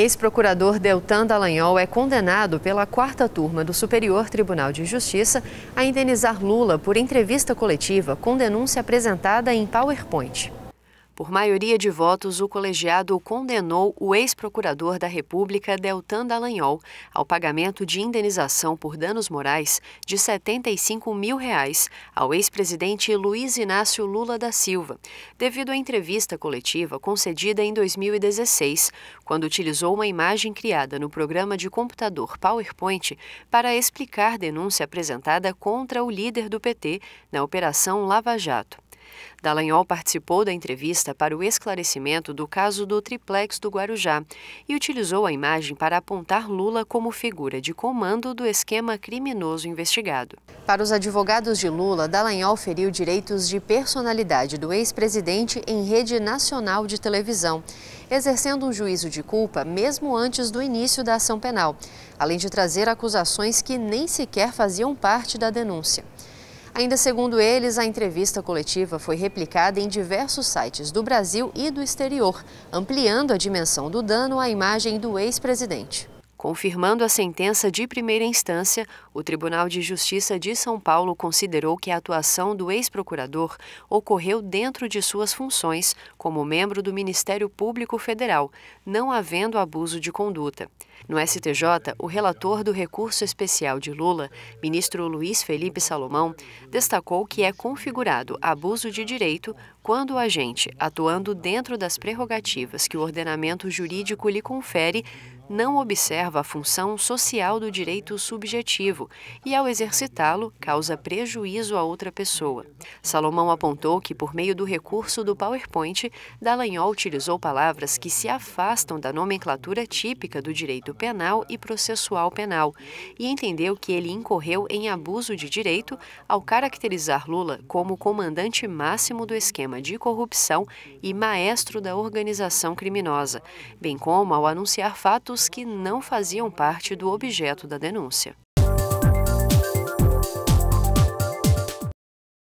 Ex-procurador Deltan Dallagnol é condenado pela quarta turma do Superior Tribunal de Justiça a indenizar Lula por entrevista coletiva com denúncia apresentada em PowerPoint. Por maioria de votos, o colegiado condenou o ex-procurador da República, Deltan Dallagnol, ao pagamento de indenização por danos morais de R$ 75 mil reais ao ex-presidente Luiz Inácio Lula da Silva, devido à entrevista coletiva concedida em 2016, quando utilizou uma imagem criada no programa de computador PowerPoint para explicar denúncia apresentada contra o líder do PT na Operação Lava Jato. Dallagnol participou da entrevista para o esclarecimento do caso do triplex do Guarujá e utilizou a imagem para apontar Lula como figura de comando do esquema criminoso investigado. Para os advogados de Lula, Dallagnol feriu direitos de personalidade do ex-presidente em rede nacional de televisão, exercendo um juízo de culpa mesmo antes do início da ação penal, além de trazer acusações que nem sequer faziam parte da denúncia. Ainda segundo eles, a entrevista coletiva foi replicada em diversos sites do Brasil e do exterior, ampliando a dimensão do dano à imagem do ex-presidente. Confirmando a sentença de primeira instância, o Tribunal de Justiça de São Paulo considerou que a atuação do ex-procurador ocorreu dentro de suas funções como membro do Ministério Público Federal, não havendo abuso de conduta. No STJ, o relator do recurso especial de Lula, ministro Luiz Felipe Salomão, destacou que é configurado abuso de direito quando o agente, atuando dentro das prerrogativas que o ordenamento jurídico lhe confere, não observa a função social do direito subjetivo e, ao exercitá-lo, causa prejuízo a outra pessoa. Salomão apontou que, por meio do recurso do PowerPoint, Dallagnol utilizou palavras que se afastam da nomenclatura típica do direito penal e processual penal e entendeu que ele incorreu em abuso de direito ao caracterizar Lula como comandante máximo do esquema de corrupção e maestro da organização criminosa, bem como ao anunciar fatos que não faziam parte do objeto da denúncia.